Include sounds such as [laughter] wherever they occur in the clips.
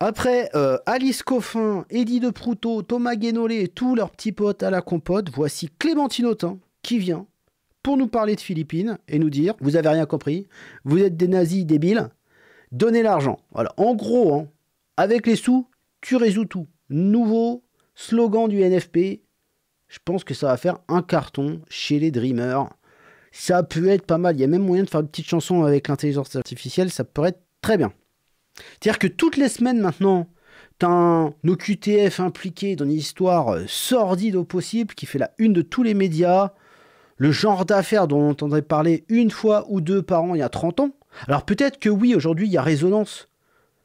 Après euh, Alice Coffin, Eddie de Proutot, Thomas Guénolé et tous leurs petits potes à la compote, voici Clémentine Autain qui vient pour nous parler de Philippines et nous dire Vous avez rien compris, vous êtes des nazis débiles, donnez l'argent. Voilà, en gros, hein, avec les sous, tu résous tout. Nouveau slogan du NFP. Je pense que ça va faire un carton chez les Dreamers. Ça peut être pas mal. Il y a même moyen de faire une petite chanson avec l'intelligence artificielle. Ça pourrait être très bien. C'est-à-dire que toutes les semaines maintenant, t'as nos QTF impliqués dans une histoire sordide au possible qui fait la une de tous les médias, le genre d'affaires dont on entendrait parler une fois ou deux par an il y a 30 ans. Alors peut-être que oui, aujourd'hui, il y a résonance.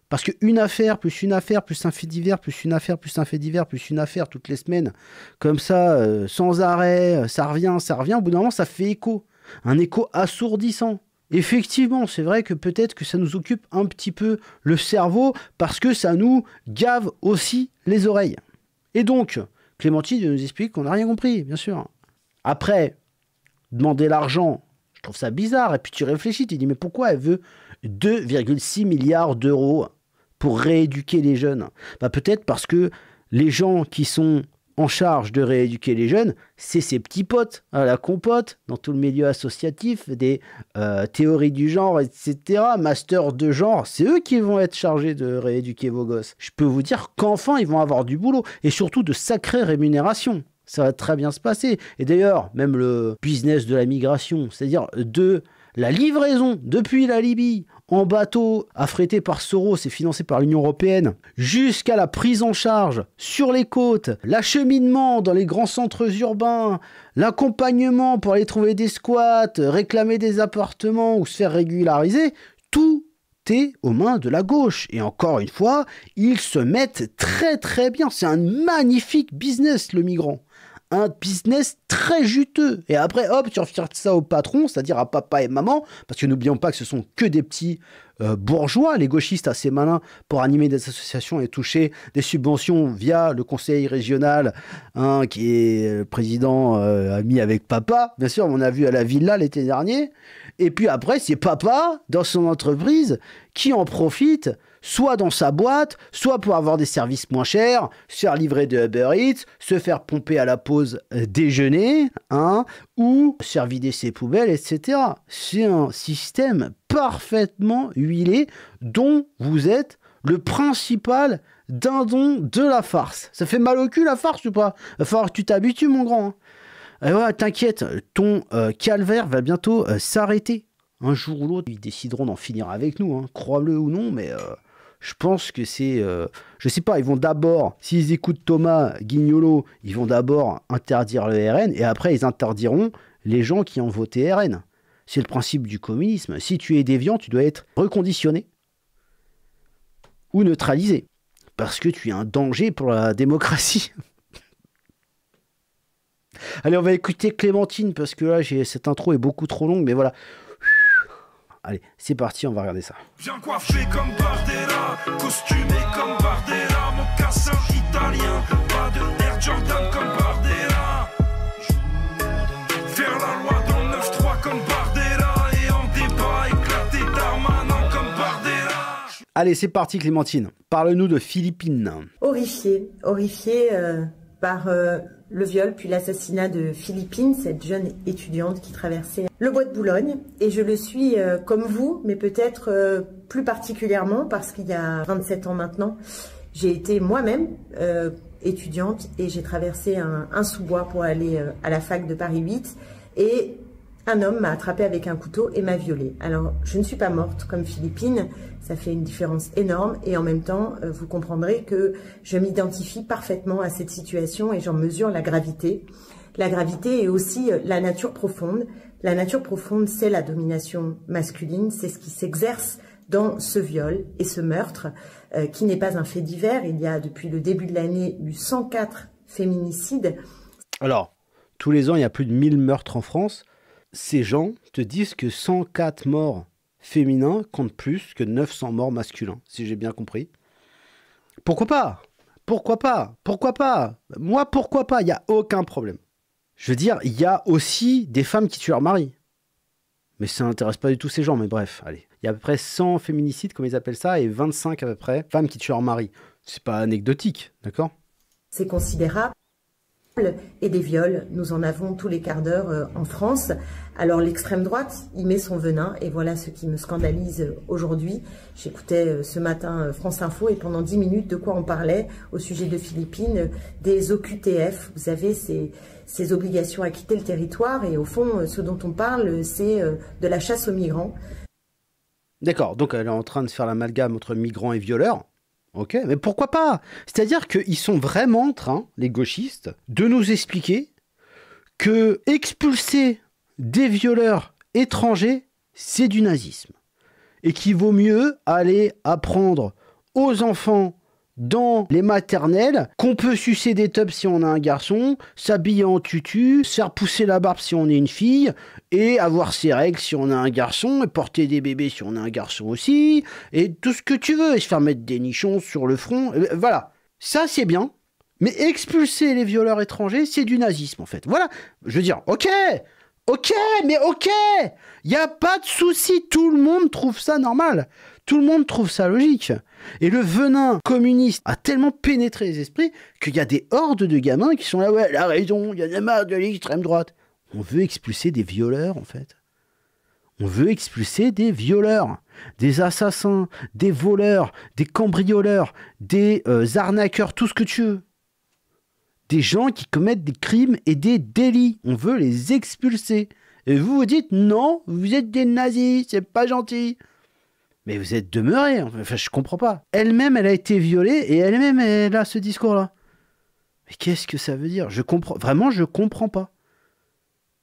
Parce qu'une affaire, plus une affaire, plus un fait divers, plus une affaire, plus un fait divers, plus une affaire toutes les semaines, comme ça, euh, sans arrêt, euh, ça revient, ça revient, au bout d'un moment, ça fait écho. Un écho assourdissant. Effectivement, c'est vrai que peut-être que ça nous occupe un petit peu le cerveau parce que ça nous gave aussi les oreilles. Et donc, Clémentine nous explique qu'on n'a rien compris, bien sûr. Après, demander l'argent, je trouve ça bizarre. Et puis tu réfléchis, tu dis mais pourquoi elle veut 2,6 milliards d'euros pour rééduquer les jeunes bah, Peut-être parce que les gens qui sont en charge de rééduquer les jeunes, c'est ses petits potes à hein, la compote, dans tout le milieu associatif, des euh, théories du genre, etc., masters de genre, c'est eux qui vont être chargés de rééduquer vos gosses. Je peux vous dire qu'enfin, ils vont avoir du boulot, et surtout de sacrées rémunérations. Ça va très bien se passer. Et d'ailleurs, même le business de la migration, c'est-à-dire de la livraison depuis la Libye en bateau, affrété par Soros et financé par l'Union Européenne, jusqu'à la prise en charge sur les côtes, l'acheminement dans les grands centres urbains, l'accompagnement pour aller trouver des squats, réclamer des appartements ou se faire régulariser, tout est aux mains de la gauche. Et encore une fois, ils se mettent très très bien. C'est un magnifique business, le migrant un business très juteux. Et après, hop, tu enfiles ça au patron, c'est-à-dire à papa et maman, parce que n'oublions pas que ce sont que des petits euh, bourgeois, les gauchistes assez malins pour animer des associations et toucher des subventions via le conseil régional, hein, qui est le président euh, ami avec papa. Bien sûr, on a vu à la villa l'été dernier. Et puis après, c'est papa dans son entreprise qui en profite soit dans sa boîte, soit pour avoir des services moins chers, se faire livrer de Uber Eats, se faire pomper à la pause euh, déjeuner, hein, ou se faire vider ses poubelles, etc. C'est un système parfaitement huilé dont vous êtes le principal dindon de la farce. Ça fait mal au cul la farce ou pas Il que tu t'habitues mon grand. Hein. t'inquiète, ton euh, calvaire va bientôt euh, s'arrêter. Un jour ou l'autre, ils décideront d'en finir avec nous, hein. crois-le ou non, mais je pense que c'est. Euh, je sais pas, ils vont d'abord, s'ils écoutent Thomas Guignolo, ils vont d'abord interdire le RN et après ils interdiront les gens qui ont voté RN. C'est le principe du communisme. Si tu es déviant, tu dois être reconditionné ou neutralisé parce que tu es un danger pour la démocratie. [laughs] Allez, on va écouter Clémentine parce que là, cette intro est beaucoup trop longue, mais voilà. Allez, c'est parti, on va regarder ça. Bien coiffé comme Bardella, costumé comme Bardella, mon mocassin italien, pas de Air Jordan comme Bardella. Faire la loi dans le 9-3 comme Bardella, et en débat éclaté Darmanin comme Bardella. Allez, c'est parti Clémentine, parle-nous de Philippines. Horrifié, horrifié euh, par... Euh le viol puis l'assassinat de Philippine, cette jeune étudiante qui traversait le bois de Boulogne. Et je le suis euh, comme vous, mais peut-être euh, plus particulièrement parce qu'il y a 27 ans maintenant, j'ai été moi-même euh, étudiante et j'ai traversé un, un sous-bois pour aller à la fac de Paris 8. Et un homme m'a attrapé avec un couteau et m'a violée. Alors, je ne suis pas morte comme Philippine, ça fait une différence énorme et en même temps, euh, vous comprendrez que je m'identifie parfaitement à cette situation et j'en mesure la gravité. La gravité est aussi euh, la nature profonde. La nature profonde, c'est la domination masculine, c'est ce qui s'exerce dans ce viol et ce meurtre euh, qui n'est pas un fait divers. Il y a depuis le début de l'année eu 104 féminicides. Alors, tous les ans, il y a plus de 1000 meurtres en France ces gens te disent que 104 morts féminins comptent plus que 900 morts masculins, si j'ai bien compris. Pourquoi pas Pourquoi pas Pourquoi pas Moi, pourquoi pas Il n'y a aucun problème. Je veux dire, il y a aussi des femmes qui tuent leur mari. Mais ça n'intéresse pas du tout ces gens, mais bref, allez. Il y a à peu près 100 féminicides, comme ils appellent ça, et 25 à peu près femmes qui tuent leur mari. C'est pas anecdotique, d'accord C'est considérable et des viols. Nous en avons tous les quarts d'heure euh, en France. Alors l'extrême droite y met son venin et voilà ce qui me scandalise aujourd'hui. J'écoutais euh, ce matin euh, France Info et pendant 10 minutes de quoi on parlait au sujet de Philippines, des OQTF. Vous avez ces, ces obligations à quitter le territoire et au fond ce dont on parle c'est de la chasse aux migrants. D'accord, donc elle est en train de faire l'amalgame entre migrants et violeurs. Ok, mais pourquoi pas C'est-à-dire qu'ils sont vraiment en train, les gauchistes, de nous expliquer que expulser des violeurs étrangers, c'est du nazisme. Et qu'il vaut mieux aller apprendre aux enfants dans les maternelles qu'on peut sucer des tubes si on a un garçon, s'habiller en tutu, se faire pousser la barbe si on est une fille, et avoir ses règles si on a un garçon, et porter des bébés si on a un garçon aussi, et tout ce que tu veux, et se faire mettre des nichons sur le front. Euh, voilà, ça c'est bien, mais expulser les violeurs étrangers, c'est du nazisme en fait. Voilà, je veux dire, ok, ok, mais ok, il n'y a pas de souci, tout le monde trouve ça normal. Tout le monde trouve ça logique. Et le venin communiste a tellement pénétré les esprits qu'il y a des hordes de gamins qui sont là, ouais, la raison, il y a des marre de l'extrême droite. On veut expulser des violeurs, en fait. On veut expulser des violeurs, des assassins, des voleurs, des cambrioleurs, des euh, arnaqueurs, tout ce que tu veux. Des gens qui commettent des crimes et des délits. On veut les expulser. Et vous vous dites non, vous êtes des nazis, c'est pas gentil mais vous êtes demeuré. Hein. Enfin, je comprends pas. Elle-même, elle a été violée et elle-même, elle a ce discours-là. Mais qu'est-ce que ça veut dire Je comprends vraiment, je comprends pas.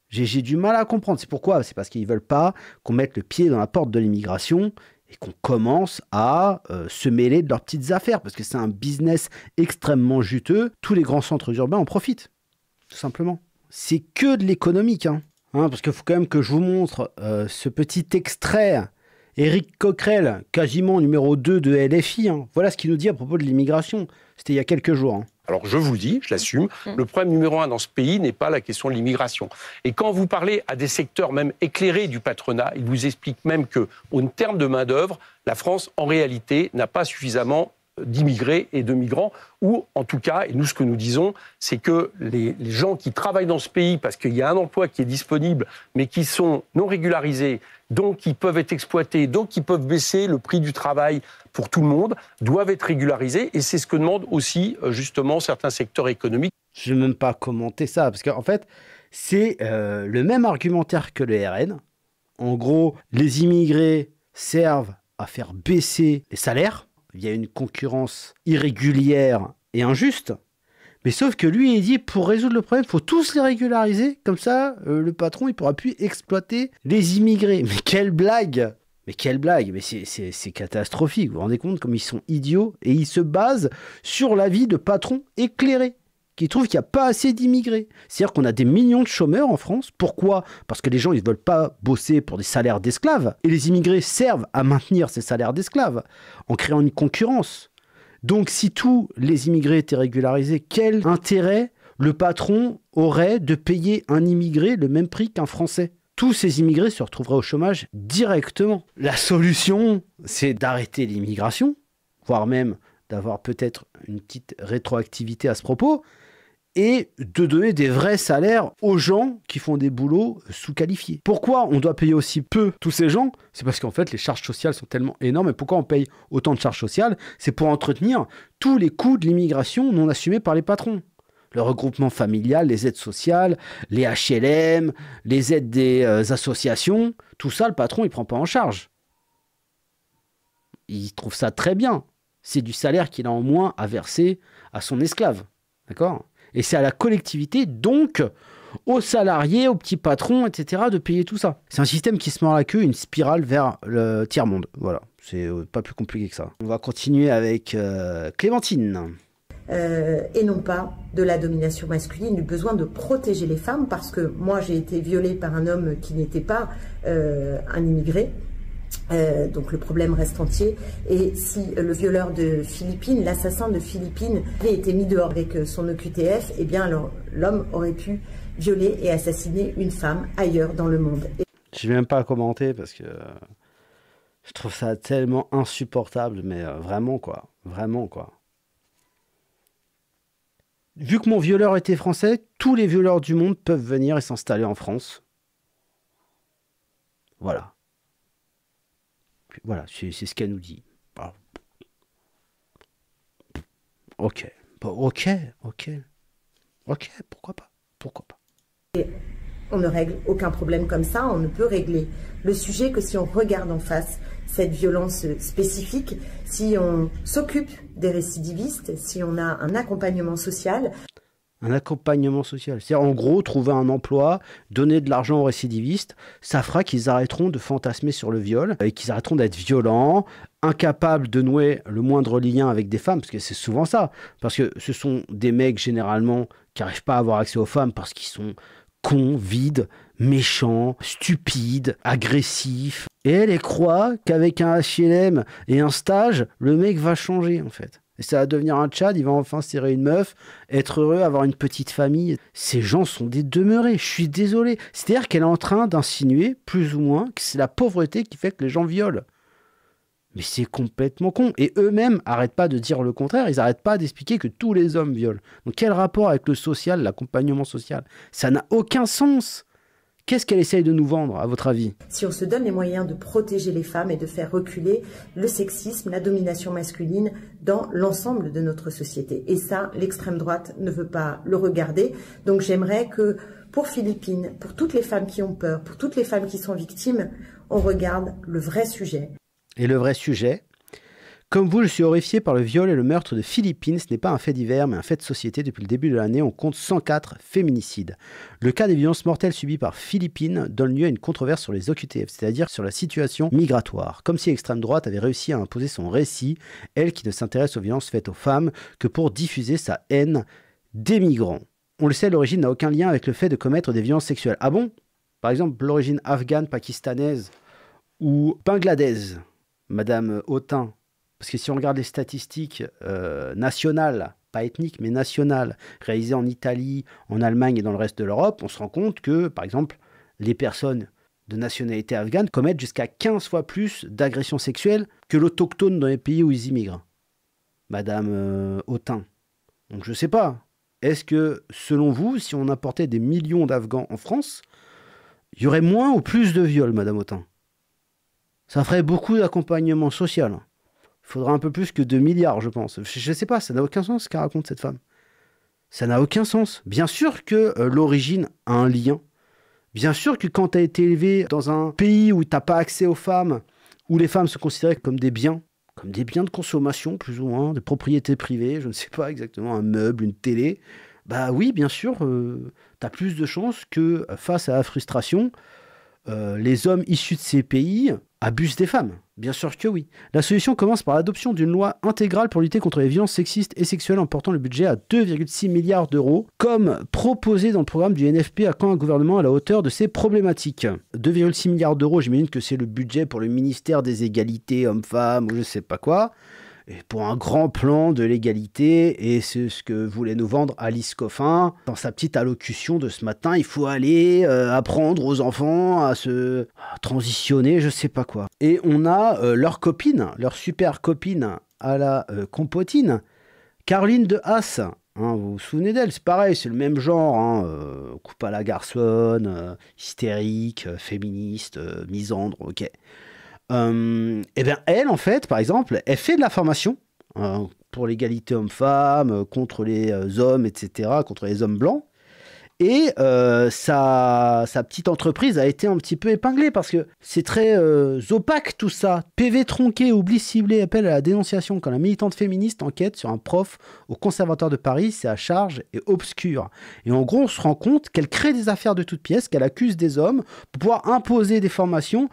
J'ai du mal à comprendre. C'est pourquoi C'est parce qu'ils veulent pas qu'on mette le pied dans la porte de l'immigration et qu'on commence à euh, se mêler de leurs petites affaires parce que c'est un business extrêmement juteux. Tous les grands centres urbains en profitent, tout simplement. C'est que de l'économique, hein. hein parce qu'il faut quand même que je vous montre euh, ce petit extrait Éric Coquerel, quasiment numéro 2 de LFI, hein. voilà ce qu'il nous dit à propos de l'immigration. C'était il y a quelques jours. Hein. Alors je vous dis, je l'assume, mm. le problème numéro un dans ce pays n'est pas la question de l'immigration. Et quand vous parlez à des secteurs même éclairés du patronat, ils vous expliquent même que, terme de main-d'œuvre, la France, en réalité, n'a pas suffisamment d'immigrés et de migrants, ou en tout cas, et nous ce que nous disons, c'est que les, gens qui travaillent dans ce pays, parce qu'il y a un emploi qui est disponible, mais qui sont non régularisés, donc qui peuvent être exploités, donc qui peuvent baisser le prix du travail pour tout le monde, doivent être régularisés, et c'est ce que demandent aussi euh, justement certains secteurs économiques. Je ne vais même pas commenter ça, parce qu'en fait, c'est euh, le même argumentaire que le RN. En gros, les immigrés servent à faire baisser les salaires il y a une concurrence irrégulière et injuste. Mais sauf que lui, il dit, pour résoudre le problème, il faut tous les régulariser, comme ça, euh, le patron, il pourra plus exploiter les immigrés. Mais quelle blague mais quelle blague Mais c'est catastrophique. Vous vous rendez compte comme ils sont idiots et ils se basent sur l'avis de patrons éclairés qui trouvent qu'il n'y a pas assez d'immigrés. C'est-à-dire qu'on a des millions de chômeurs en France. Pourquoi Parce que les gens, ils ne veulent pas bosser pour des salaires d'esclaves. Et les immigrés servent à maintenir ces salaires d'esclaves en créant une concurrence. Donc si tous les immigrés étaient régularisés, quel intérêt le patron aurait de payer un immigré le même prix qu'un Français tous ces immigrés se retrouveraient au chômage directement. La solution, c'est d'arrêter l'immigration, voire même d'avoir peut-être une petite rétroactivité à ce propos, et de donner des vrais salaires aux gens qui font des boulots sous-qualifiés. Pourquoi on doit payer aussi peu tous ces gens C'est parce qu'en fait, les charges sociales sont tellement énormes. Et pourquoi on paye autant de charges sociales C'est pour entretenir tous les coûts de l'immigration non assumés par les patrons le regroupement familial, les aides sociales, les HLM, les aides des euh, associations, tout ça, le patron, il prend pas en charge. Il trouve ça très bien. C'est du salaire qu'il a en moins à verser à son esclave. D'accord et c'est à la collectivité, donc aux salariés, aux petits patrons, etc., de payer tout ça. C'est un système qui se mord la queue, une spirale vers le tiers-monde. Voilà, c'est euh, pas plus compliqué que ça. On va continuer avec euh, Clémentine. Euh, et non pas de la domination masculine, du besoin de protéger les femmes, parce que moi j'ai été violée par un homme qui n'était pas un immigré, euh, donc le problème reste entier. Et si le violeur de Philippines, l'assassin de Philippines, avait été mis dehors avec euh, son OQTF, eh bien alors l'homme aurait pu violer et assassiner une femme ailleurs dans le monde. Je vais même pas commenter parce que euh, je trouve ça tellement insupportable, mais vraiment quoi, vraiment quoi. Vu que mon violeur était français, tous les violeurs du monde peuvent venir et s'installer en France. Voilà voilà, c'est ce qu'elle nous dit. Bah, ok, bah, ok, ok, ok, pourquoi pas, pourquoi pas. On ne règle aucun problème comme ça, on ne peut régler le sujet que si on regarde en face cette violence spécifique, si on s'occupe des récidivistes, si on a un accompagnement social un accompagnement social. C'est-à-dire, en gros, trouver un emploi, donner de l'argent aux récidivistes, ça fera qu'ils arrêteront de fantasmer sur le viol et qu'ils arrêteront d'être violents, incapables de nouer le moindre lien avec des femmes, parce que c'est souvent ça. Parce que ce sont des mecs, généralement, qui n'arrivent pas à avoir accès aux femmes parce qu'ils sont cons, vides, méchants, stupides, agressifs. Et elle, croient croit qu'avec un HLM et un stage, le mec va changer, en fait. Et ça va devenir un Tchad, il va enfin serrer une meuf, être heureux, avoir une petite famille. Ces gens sont des demeurés, je suis désolé. C'est-à-dire qu'elle est en train d'insinuer, plus ou moins, que c'est la pauvreté qui fait que les gens violent. Mais c'est complètement con. Et eux-mêmes n'arrêtent pas de dire le contraire, ils n'arrêtent pas d'expliquer que tous les hommes violent. Donc quel rapport avec le social, l'accompagnement social Ça n'a aucun sens Qu'est-ce qu'elle essaye de nous vendre, à votre avis Si on se donne les moyens de protéger les femmes et de faire reculer le sexisme, la domination masculine dans l'ensemble de notre société. Et ça, l'extrême droite ne veut pas le regarder. Donc j'aimerais que pour Philippines, pour toutes les femmes qui ont peur, pour toutes les femmes qui sont victimes, on regarde le vrai sujet. Et le vrai sujet, comme vous, je suis horrifié par le viol et le meurtre de Philippines. Ce n'est pas un fait divers, mais un fait de société. Depuis le début de l'année, on compte 104 féminicides. Le cas des violences mortelles subies par Philippines donne lieu à une controverse sur les OQTF, c'est-à-dire sur la situation migratoire. Comme si l'extrême droite avait réussi à imposer son récit, elle qui ne s'intéresse aux violences faites aux femmes que pour diffuser sa haine des migrants. On le sait, l'origine n'a aucun lien avec le fait de commettre des violences sexuelles. Ah bon Par exemple, l'origine afghane, pakistanaise ou bangladaise, Madame Autain, parce que si on regarde les statistiques euh, nationales, pas ethniques, mais nationales, réalisées en Italie, en Allemagne et dans le reste de l'Europe, on se rend compte que, par exemple, les personnes de nationalité afghane commettent jusqu'à 15 fois plus d'agressions sexuelles que l'autochtone dans les pays où ils immigrent. Madame euh, Donc je ne sais pas. Est-ce que, selon vous, si on apportait des millions d'Afghans en France, il y aurait moins ou plus de viols, Madame Autain Ça ferait beaucoup d'accompagnement social. Il faudra un peu plus que 2 milliards, je pense. Je ne sais pas, ça n'a aucun sens ce qu'elle raconte, cette femme. Ça n'a aucun sens. Bien sûr que euh, l'origine a un lien. Bien sûr que quand tu as été élevé dans un pays où tu n'as pas accès aux femmes, où les femmes se considéraient comme des biens, comme des biens de consommation plus ou moins, des propriétés privées, je ne sais pas exactement, un meuble, une télé, bah oui, bien sûr, euh, tu as plus de chances que euh, face à la frustration, les hommes issus de ces pays Abuse des femmes. Bien sûr que oui. La solution commence par l'adoption d'une loi intégrale pour lutter contre les violences sexistes et sexuelles en portant le budget à 2,6 milliards d'euros, comme proposé dans le programme du NFP à quand un gouvernement à la hauteur de ces problématiques. 2,6 milliards d'euros, j'imagine que c'est le budget pour le ministère des égalités hommes-femmes ou je sais pas quoi pour un grand plan de l'égalité, et c'est ce que voulait nous vendre Alice Coffin dans sa petite allocution de ce matin. Il faut aller euh, apprendre aux enfants à se transitionner, je sais pas quoi. Et on a euh, leur copine, leur super copine à la euh, compotine, Caroline de Haas. Hein, vous vous souvenez d'elle, c'est pareil, c'est le même genre, hein, coupe à la garçonne, hystérique, féministe, misandre, ok et euh, eh bien elle, en fait, par exemple, elle fait de la formation hein, pour l'égalité homme-femme, euh, contre les euh, hommes, etc., contre les hommes blancs. Et sa, petite entreprise a été un petit peu épinglée parce que c'est très opaque tout ça. PV tronqué, oubli ciblé, appel à la dénonciation quand la militante féministe enquête sur un prof au Conservatoire de Paris, c'est à charge et obscur. Et en gros, on se rend compte qu'elle crée des affaires de toutes pièces, qu'elle accuse des hommes pour pouvoir imposer des formations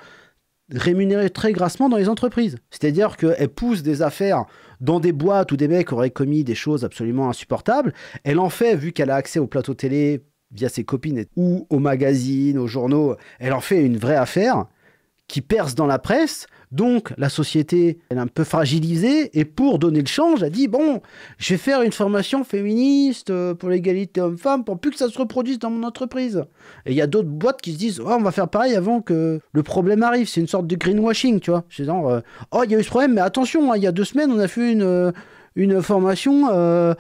rémunérée très grassement dans les entreprises. C'est-à-dire qu'elle pousse des affaires dans des boîtes où des mecs auraient commis des choses absolument insupportables. Elle en fait, vu qu'elle a accès au plateau télé via ses copines ou aux magazines, aux journaux, elle en fait une vraie affaire qui perce dans la presse, donc la société, est un peu fragilisée et pour donner le change, elle dit bon, je vais faire une formation féministe euh, pour l'égalité homme-femme pour plus que ça se reproduise dans mon entreprise. Et il y a d'autres boîtes qui se disent oh, on va faire pareil avant que le problème arrive. C'est une sorte de greenwashing, tu vois. C'est genre euh, oh, il y a eu ce problème, mais attention, hein, il y a deux semaines, on a fait une euh, une formation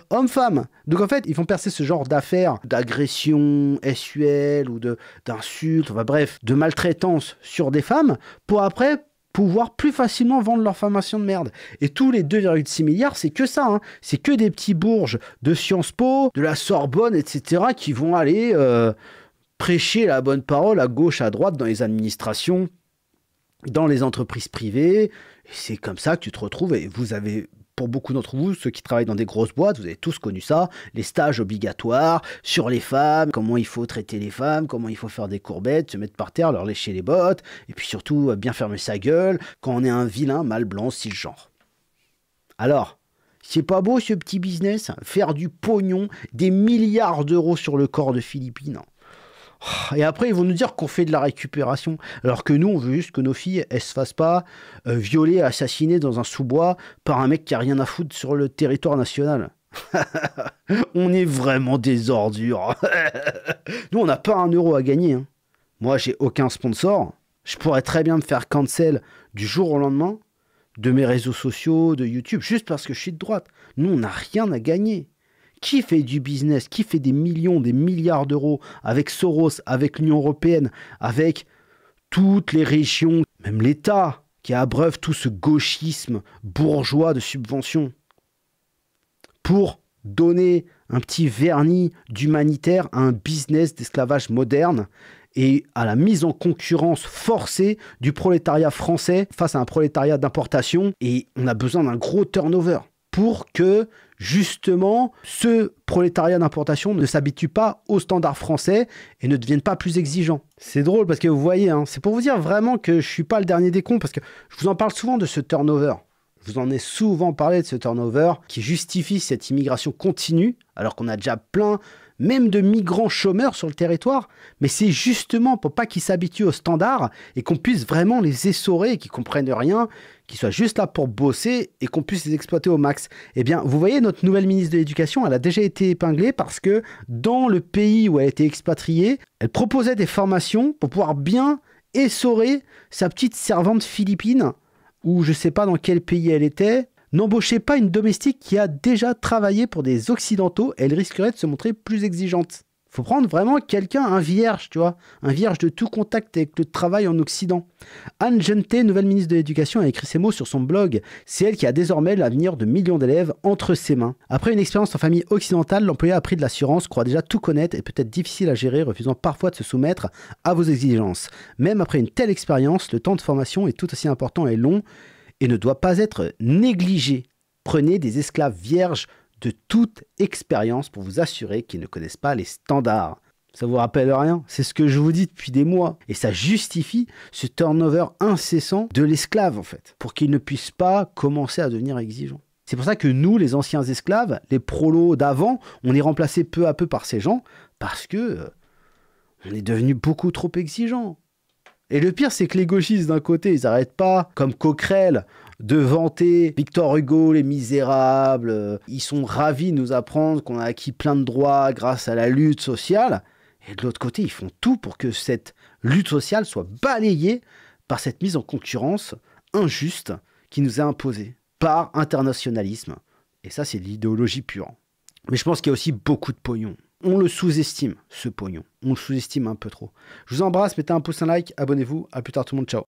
homme-femme. Donc en fait, ils vont percer ce genre d'affaires d'agression SUL ou d'insultes, enfin bref, de maltraitance sur des femmes pour après pouvoir plus facilement vendre leur formation de merde. Et tous les 2,6 milliards, c'est que ça. Hein. C'est que des petits bourges de Sciences Po, de la Sorbonne, etc., qui vont aller euh, prêcher la bonne parole à gauche, à droite, dans les administrations, dans les entreprises privées. C'est comme ça que tu te retrouves et vous avez pour beaucoup d'entre vous, ceux qui travaillent dans des grosses boîtes, vous avez tous connu ça, les stages obligatoires sur les femmes, comment il faut traiter les femmes, comment il faut faire des courbettes, se mettre par terre, leur lécher les bottes, et puis surtout euh, bien fermer sa gueule quand on est un vilain mal blanc le genre. Alors, c'est pas beau ce petit business Faire du pognon, des milliards d'euros sur le corps de Philippines hein. Et après, ils vont nous dire qu'on fait de la récupération, alors que nous, on veut juste que nos filles, elles se fassent pas euh, violer, assassiner dans un sous-bois par un mec qui a rien à foutre sur le territoire national. [laughs] on est vraiment des ordures. [laughs] nous, on n'a pas un euro à gagner. Hein. Moi, j'ai aucun sponsor. Je pourrais très bien me faire cancel du jour au lendemain de mes réseaux sociaux, de YouTube, juste parce que je suis de droite. Nous, on n'a rien à gagner qui fait du business, qui fait des millions, des milliards d'euros avec Soros, avec l'Union européenne, avec toutes les régions, même l'État qui abreuve tout ce gauchisme bourgeois de subventions pour donner un petit vernis d'humanitaire à un business d'esclavage moderne et à la mise en concurrence forcée du prolétariat français face à un prolétariat d'importation. Et on a besoin d'un gros turnover pour que justement, ce prolétariat d'importation ne s'habitue pas aux standards français et ne devienne pas plus exigeant. C'est drôle parce que vous voyez, hein, c'est pour vous dire vraiment que je ne suis pas le dernier des cons parce que je vous en parle souvent de ce turnover. Je vous en ai souvent parlé de ce turnover qui justifie cette immigration continue alors qu'on a déjà plein même de migrants chômeurs sur le territoire, mais c'est justement pour pas qu'ils s'habituent aux standards et qu'on puisse vraiment les essorer, qu'ils comprennent rien, qu'ils soient juste là pour bosser et qu'on puisse les exploiter au max. Eh bien, vous voyez, notre nouvelle ministre de l'Éducation, elle a déjà été épinglée parce que dans le pays où elle était expatriée, elle proposait des formations pour pouvoir bien essorer sa petite servante philippine ou je sais pas dans quel pays elle était, N'embauchez pas une domestique qui a déjà travaillé pour des Occidentaux, elle risquerait de se montrer plus exigeante. Faut prendre vraiment quelqu'un, un vierge, tu vois, un vierge de tout contact avec le travail en Occident. Anne Jente, nouvelle ministre de l'Éducation, a écrit ces mots sur son blog. C'est elle qui a désormais l'avenir de millions d'élèves entre ses mains. Après une expérience en famille occidentale, l'employé a pris de l'assurance, croit déjà tout connaître et peut-être difficile à gérer, refusant parfois de se soumettre à vos exigences. Même après une telle expérience, le temps de formation est tout aussi important et long et ne doit pas être négligé. Prenez des esclaves vierges de toute expérience pour vous assurer qu'ils ne connaissent pas les standards. Ça vous rappelle rien C'est ce que je vous dis depuis des mois. Et ça justifie ce turnover incessant de l'esclave, en fait, pour qu'il ne puisse pas commencer à devenir exigeant. C'est pour ça que nous, les anciens esclaves, les prolos d'avant, on est remplacés peu à peu par ces gens, parce que euh, on est devenu beaucoup trop exigeants. Et le pire, c'est que les gauchistes, d'un côté, ils n'arrêtent pas, comme Coquerel, de vanter Victor Hugo, les misérables. Ils sont ravis de nous apprendre qu'on a acquis plein de droits grâce à la lutte sociale. Et de l'autre côté, ils font tout pour que cette lutte sociale soit balayée par cette mise en concurrence injuste qui nous est imposée par internationalisme. Et ça, c'est l'idéologie pure. Mais je pense qu'il y a aussi beaucoup de pognon on le sous-estime, ce pognon. On le sous-estime un peu trop. Je vous embrasse, mettez un pouce, un like, abonnez-vous. À plus tard tout le monde, ciao.